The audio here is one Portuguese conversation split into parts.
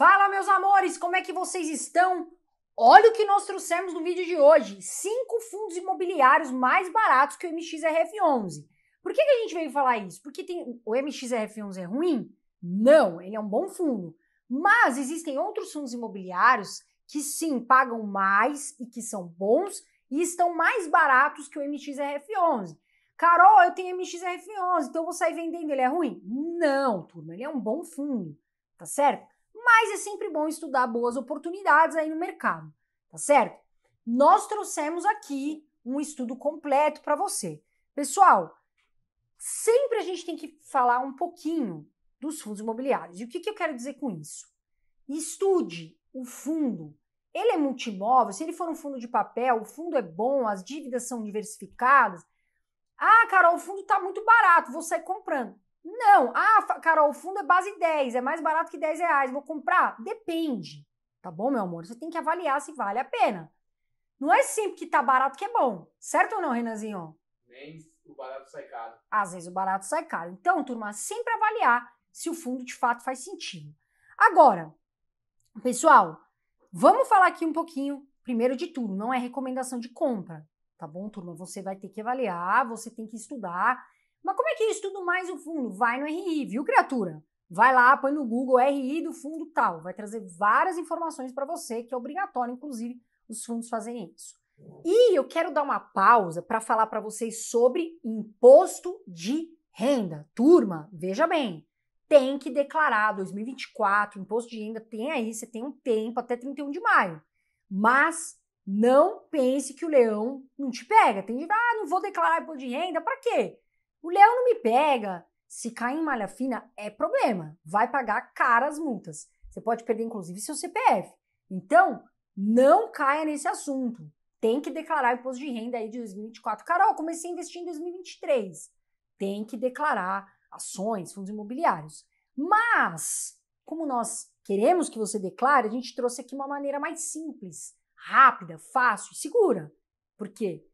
Fala, meus amores, como é que vocês estão? Olha o que nós trouxemos no vídeo de hoje: cinco fundos imobiliários mais baratos que o MXRF11. Por que, que a gente veio falar isso? Porque tem, o MXRF11 é ruim? Não, ele é um bom fundo. Mas existem outros fundos imobiliários que sim pagam mais e que são bons e estão mais baratos que o MXRF11. Carol, eu tenho MXRF11, então eu vou sair vendendo, ele é ruim? Não, turma, ele é um bom fundo, tá certo? mas é sempre bom estudar boas oportunidades aí no mercado, tá certo? Nós trouxemos aqui um estudo completo para você. Pessoal, sempre a gente tem que falar um pouquinho dos fundos imobiliários. E o que, que eu quero dizer com isso? Estude o fundo. Ele é multimóvel, se ele for um fundo de papel, o fundo é bom, as dívidas são diversificadas. Ah, Carol, o fundo está muito barato, vou sair comprando. Não. Ah, Carol, o fundo é base 10, é mais barato que 10 reais, vou comprar? Depende. Tá bom, meu amor? Você tem que avaliar se vale a pena. Não é sempre que tá barato que é bom. Certo ou não, Renanzinho? Nem o barato sai caro. Às vezes o barato sai caro. Então, turma, sempre avaliar se o fundo de fato faz sentido. Agora, pessoal, vamos falar aqui um pouquinho, primeiro de tudo, não é recomendação de compra, tá bom, turma? Você vai ter que avaliar, você tem que estudar, que eu estudo mais o fundo? Vai no RI, viu, criatura? Vai lá, põe no Google RI do fundo tal. Vai trazer várias informações para você, que é obrigatório, inclusive, os fundos fazerem isso. E eu quero dar uma pausa para falar para vocês sobre imposto de renda. Turma, veja bem, tem que declarar 2024, imposto de renda tem aí, você tem um tempo até 31 de maio. Mas não pense que o leão não te pega. Tem de ah, não vou declarar imposto de renda, para quê? O leão não me pega. Se cair em malha fina, é problema. Vai pagar caras multas. Você pode perder, inclusive, seu CPF. Então, não caia nesse assunto. Tem que declarar imposto de renda aí de 2024. Carol, comecei a investir em 2023. Tem que declarar ações, fundos imobiliários. Mas, como nós queremos que você declare, a gente trouxe aqui uma maneira mais simples, rápida, fácil e segura. Por quê?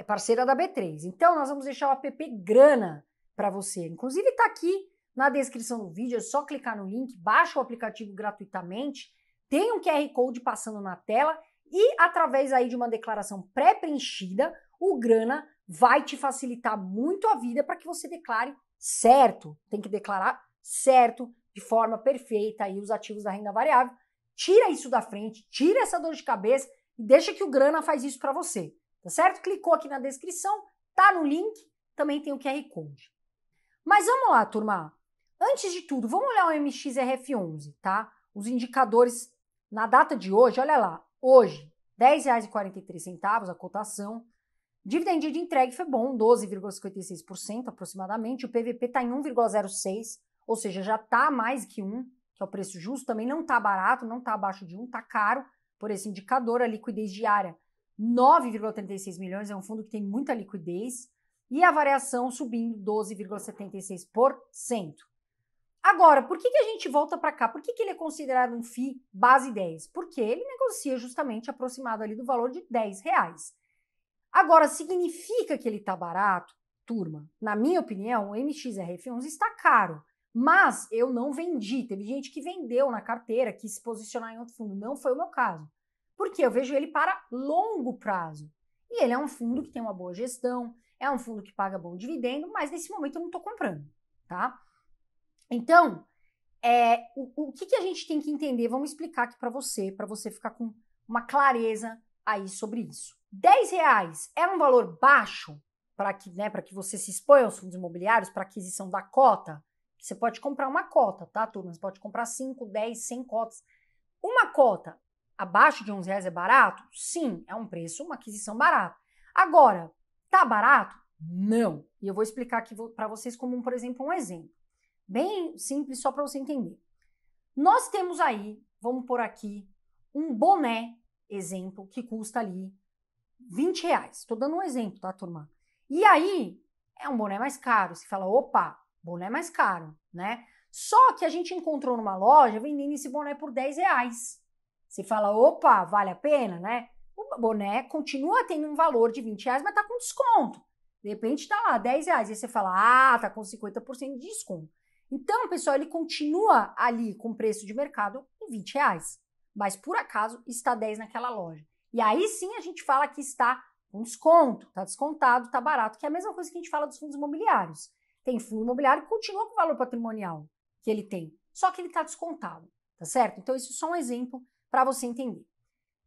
é parceira da B3. Então, nós vamos deixar o app Grana para você. Inclusive, está aqui na descrição do vídeo, é só clicar no link, baixa o aplicativo gratuitamente, tem um QR Code passando na tela e através aí de uma declaração pré-preenchida, o Grana vai te facilitar muito a vida para que você declare certo. Tem que declarar certo, de forma perfeita aí os ativos da renda variável. Tira isso da frente, tira essa dor de cabeça e deixa que o Grana faz isso para você tá certo? Clicou aqui na descrição, tá no link, também tem o QR Code. Mas vamos lá, turma. Antes de tudo, vamos olhar o MXRF11, tá? Os indicadores na data de hoje, olha lá. Hoje, R$10,43 a cotação. Dividend de entrega foi bom, 12,56% aproximadamente. O PVP está em 1,06, ou seja, já está mais que 1, que é o preço justo. Também não está barato, não está abaixo de 1, está caro por esse indicador. A liquidez diária 9,36 milhões, é um fundo que tem muita liquidez, e a variação subindo 12,76%. Agora, por que, que a gente volta para cá? Por que, que ele é considerado um FI base 10? Porque ele negocia justamente aproximado ali do valor de 10 reais. Agora, significa que ele está barato? Turma, na minha opinião, o MXRF11 está caro, mas eu não vendi. Teve gente que vendeu na carteira, quis se posicionar em outro fundo. Não foi o meu caso porque eu vejo ele para longo prazo. E ele é um fundo que tem uma boa gestão, é um fundo que paga bom dividendo, mas nesse momento eu não estou comprando, tá? Então, é, o, o que, que a gente tem que entender? Vamos explicar aqui para você, para você ficar com uma clareza aí sobre isso. 10 reais é um valor baixo para que, né, que você se exponha aos fundos imobiliários para aquisição da cota. Você pode comprar uma cota, tá, turma? Você pode comprar 5, 10, 100 cotas. Uma cota abaixo de 11 reais é barato? Sim, é um preço, uma aquisição barata. Agora, tá barato? Não. E eu vou explicar aqui para vocês como, por exemplo, um exemplo. Bem simples, só para você entender. Nós temos aí, vamos por aqui, um boné, exemplo, que custa ali 20 reais. Estou dando um exemplo, tá, turma? E aí, é um boné mais caro. Você fala, opa, boné mais caro, né? Só que a gente encontrou numa loja vendendo esse boné por 10 reais. Você fala, opa, vale a pena, né? O boné continua tendo um valor de 20 reais, mas tá com desconto. De repente tá lá 10 reais. E você fala, ah, tá com 50% de desconto. Então, pessoal, ele continua ali com preço de mercado em 20 reais. Mas por acaso está 10 naquela loja. E aí sim a gente fala que está com desconto, está descontado, está barato, que é a mesma coisa que a gente fala dos fundos imobiliários. Tem fundo imobiliário que continua com o valor patrimonial que ele tem, só que ele está descontado, tá certo? Então, isso é só um exemplo para você entender.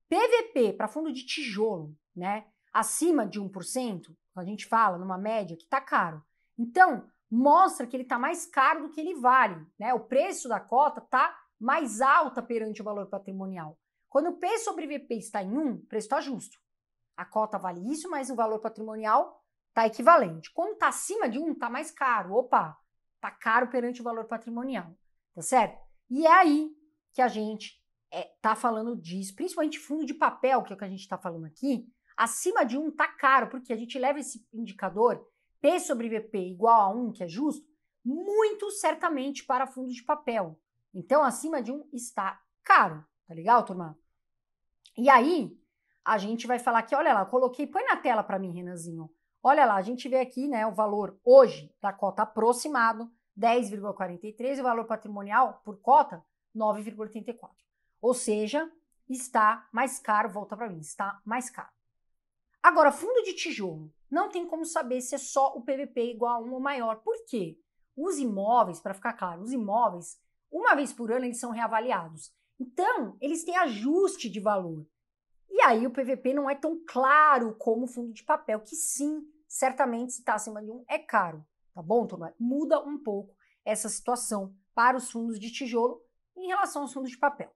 PVP para fundo de tijolo, né? Acima de 1%, a gente fala numa média que está caro. Então, mostra que ele está mais caro do que ele vale, né? O preço da cota está mais alta perante o valor patrimonial. Quando o P sobre VP está em 1, o preço está justo. A cota vale isso, mas o valor patrimonial está equivalente. Quando está acima de 1, está mais caro. Opa, está caro perante o valor patrimonial, tá certo? E é aí que a gente é, tá falando disso, principalmente fundo de papel, que é o que a gente está falando aqui, acima de um tá caro, porque a gente leva esse indicador P sobre VP igual a 1, que é justo, muito certamente para fundo de papel. Então, acima de um está caro, tá legal, turma? E aí, a gente vai falar aqui, olha lá, coloquei, põe na tela para mim, Renanzinho. Olha lá, a gente vê aqui, né, o valor hoje da cota aproximado, 10,43, e o valor patrimonial por cota, 9,34. Ou seja, está mais caro, volta para mim, está mais caro. Agora, fundo de tijolo. Não tem como saber se é só o PVP igual a 1 ou maior. Por quê? Os imóveis, para ficar claro, os imóveis, uma vez por ano, eles são reavaliados. Então, eles têm ajuste de valor. E aí o PVP não é tão claro como o fundo de papel, que sim, certamente se está acima de um é caro. Tá bom, turma? Muda um pouco essa situação para os fundos de tijolo em relação aos fundos de papel.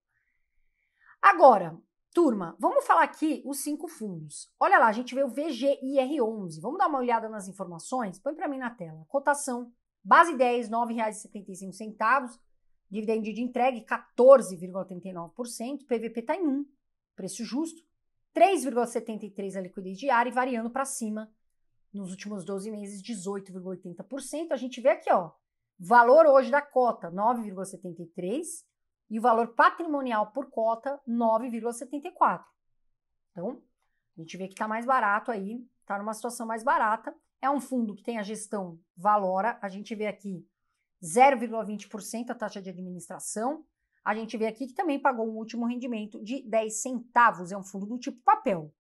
Agora, turma, vamos falar aqui os cinco fundos. Olha lá, a gente vê o VGIR11. Vamos dar uma olhada nas informações? Põe para mim na tela. Cotação, base 10, R$ 9,75. Dividendo de entregue, 14,39%. PVP está em 1, preço justo. 3,73% a liquidez diária e variando para cima nos últimos 12 meses, 18,80%. A gente vê aqui, ó, valor hoje da cota, 9,73% e o valor patrimonial por cota 9,74. Então, a gente vê que está mais barato aí, está numa situação mais barata. É um fundo que tem a gestão Valora, a gente vê aqui 0,20% a taxa de administração. A gente vê aqui que também pagou um último rendimento de 10 centavos, é um fundo do tipo papel.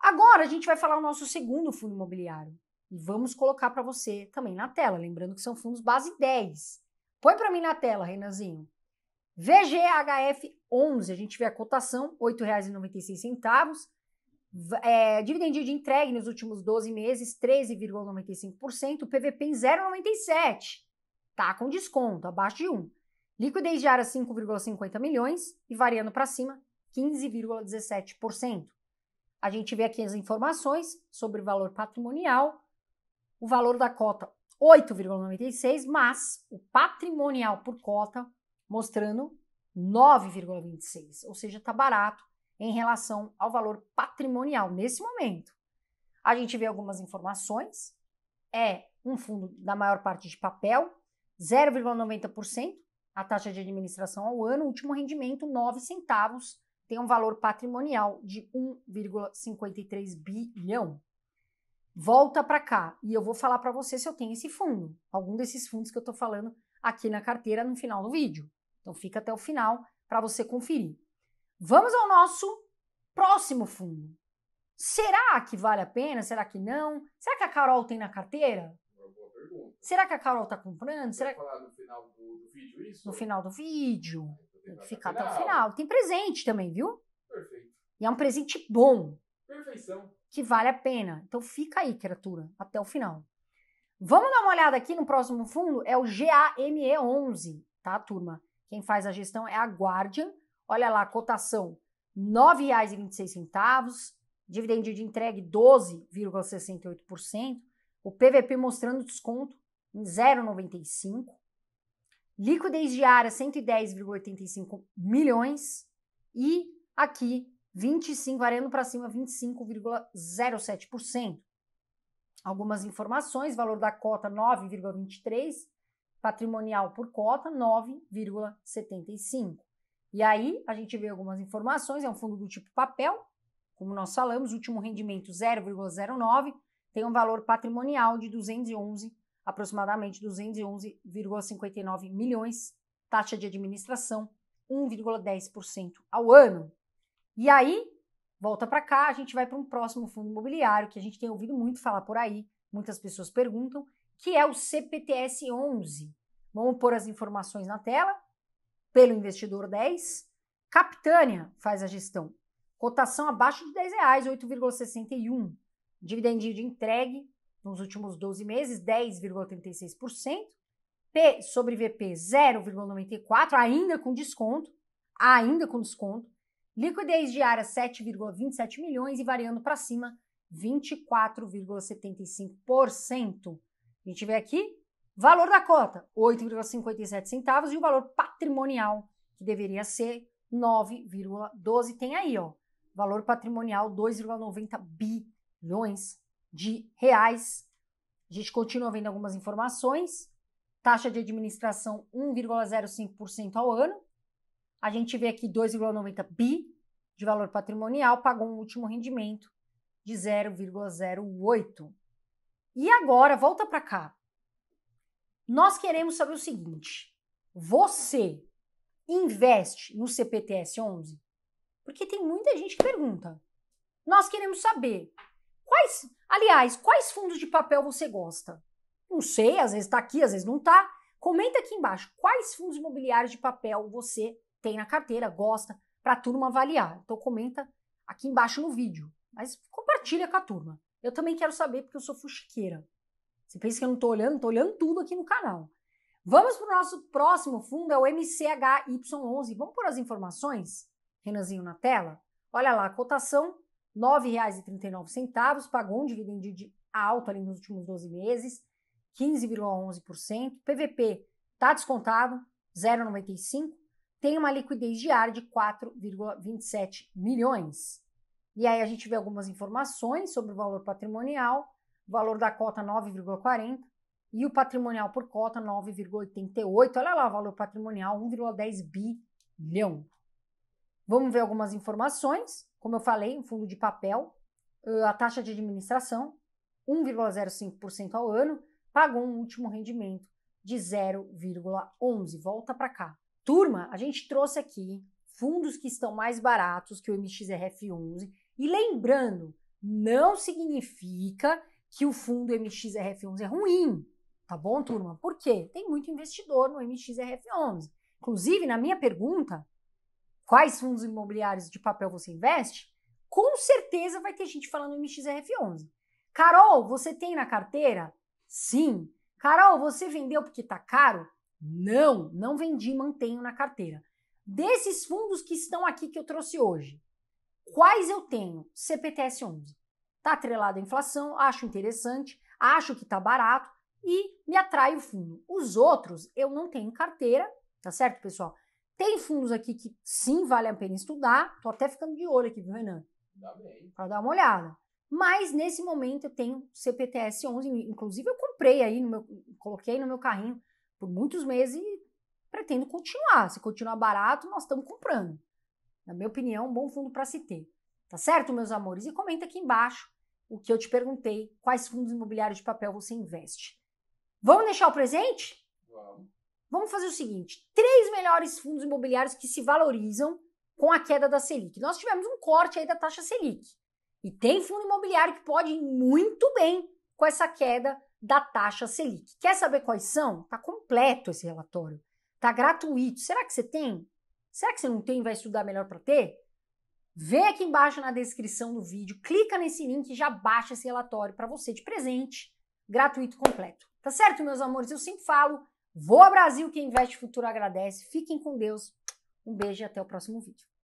Agora a gente vai falar o nosso segundo fundo imobiliário e vamos colocar para você também na tela, lembrando que são fundos base 10. Põe para mim na tela, Renanzinho. VGHF 11, a gente vê a cotação, R$ 8,96. É, dividend de entregue nos últimos 12 meses, 13,95%. PVP em 0,97. Tá com desconto, abaixo de 1. Liquidez diária 5,50 milhões e variando para cima, 15,17%. A gente vê aqui as informações sobre o valor patrimonial, o valor da cota 8,96, mas o patrimonial por cota mostrando 9,26, ou seja, está barato em relação ao valor patrimonial nesse momento. A gente vê algumas informações. É um fundo da maior parte de papel, 0,90% a taxa de administração ao ano, último rendimento 9 centavos, tem um valor patrimonial de 1,53 bilhão. Volta para cá e eu vou falar para você se eu tenho esse fundo, algum desses fundos que eu estou falando aqui na carteira no final do vídeo. Então fica até o final para você conferir. Vamos ao nosso próximo fundo. Será que vale a pena? Será que não? Será que a Carol tem na carteira? Será que a Carol está comprando? Será... falar no final do, do vídeo isso? No final do vídeo. Então, tem que ficar até o final. Tem presente também, viu? Perfeito. E é um presente bom. Perfeição. Que vale a pena. Então fica aí, criatura, até o final. Vamos dar uma olhada aqui no próximo fundo? É o GAME11, tá, turma? Quem faz a gestão é a Guardian. Olha lá, a cotação R$ 9,26, dividendo de entregue 12,68%, o PVP mostrando desconto em 0,95%, liquidez diária 110,85 milhões e aqui 25, variando para cima 25,07%. Algumas informações, valor da cota 9,23, patrimonial por cota 9,75. E aí a gente vê algumas informações, é um fundo do tipo papel, como nós falamos, último rendimento 0,09, tem um valor patrimonial de 211, aproximadamente 211,59 milhões, taxa de administração 1,10% ao ano. E aí, volta para cá, a gente vai para um próximo fundo imobiliário que a gente tem ouvido muito falar por aí, muitas pessoas perguntam, que é o CPTS 11. Vamos pôr as informações na tela, pelo investidor 10. Capitânia faz a gestão. Cotação abaixo de R$10,00, 8,61. Dividendinho de entregue nos últimos 12 meses, 10,36%. P sobre VP 0,94, ainda com desconto, ainda com desconto. Liquidez diária 7,27 milhões e variando para cima 24,75%. A gente vê aqui valor da cota, 8,57 centavos e o valor patrimonial, que deveria ser 9,12, tem aí, ó, valor patrimonial 2,90 bilhões de reais. A gente continua vendo algumas informações. Taxa de administração 1,05% ao ano. A gente vê aqui 2,90 bi de valor patrimonial, pagou um último rendimento de 0,08. E agora, volta para cá. Nós queremos saber o seguinte: você investe no CPTS 11? Porque tem muita gente que pergunta. Nós queremos saber quais, aliás, quais fundos de papel você gosta? Não sei, às vezes está aqui, às vezes não está. Comenta aqui embaixo quais fundos imobiliários de papel você tem na carteira, gosta, para a turma avaliar. Então comenta aqui embaixo no vídeo, mas compartilha com a turma. Eu também quero saber, porque eu sou fuxiqueira. Você pensa que eu não estou olhando? Estou olhando tudo aqui no canal. Vamos para o nosso próximo fundo, é o MCHY11. Vamos pôr as informações, Renanzinho, na tela? Olha lá, a cotação, R$ 9,39, pagou um dividendo de alto ali nos últimos 12 meses, 15,11%. PVP está descontado, 0,95%. Tem uma liquidez diária de 4,27 milhões. E aí a gente vê algumas informações sobre o valor patrimonial, valor da cota 9,40 e o patrimonial por cota 9,88. Olha lá o valor patrimonial, 1,10 bilhão. Vamos ver algumas informações, como eu falei, um fundo de papel, a taxa de administração, 1,05% ao ano, pagou um último rendimento de 0,11. Volta para cá. Turma, a gente trouxe aqui fundos que estão mais baratos que o MXRF11 e lembrando, não significa que o fundo MXRF11 é ruim, tá bom, turma? Por quê? Tem muito investidor no MXRF11. Inclusive, na minha pergunta, quais fundos imobiliários de papel você investe? Com certeza vai ter gente falando MXRF11. Carol, você tem na carteira? Sim. Carol, você vendeu porque tá caro? Não, não vendi, mantenho na carteira. Desses fundos que estão aqui que eu trouxe hoje, Quais eu tenho? CPTS 11. Está atrelado à inflação, acho interessante, acho que está barato e me atrai o fundo. Os outros eu não tenho carteira, tá certo, pessoal? Tem fundos aqui que sim vale a pena estudar, tô até ficando de olho aqui, viu, Renan? Para dar uma olhada. Mas nesse momento eu tenho CPTS 11, inclusive eu comprei aí, no meu, coloquei no meu carrinho por muitos meses e pretendo continuar. Se continuar barato, nós estamos comprando. Na minha opinião, um bom fundo para se ter. Tá certo, meus amores? E comenta aqui embaixo o que eu te perguntei, quais fundos imobiliários de papel você investe. Vamos deixar o presente? Vamos. Vamos fazer o seguinte: três melhores fundos imobiliários que se valorizam com a queda da Selic. Nós tivemos um corte aí da taxa Selic. E tem fundo imobiliário que pode ir muito bem com essa queda da taxa Selic. Quer saber quais são? Tá completo esse relatório. Tá gratuito. Será que você tem? Será que você não tem e vai estudar melhor para ter? Vê aqui embaixo na descrição do vídeo, clica nesse link e já baixa esse relatório para você de presente, gratuito completo. Tá certo, meus amores? Eu sempre falo, vou ao Brasil, quem investe futuro agradece. Fiquem com Deus. Um beijo e até o próximo vídeo.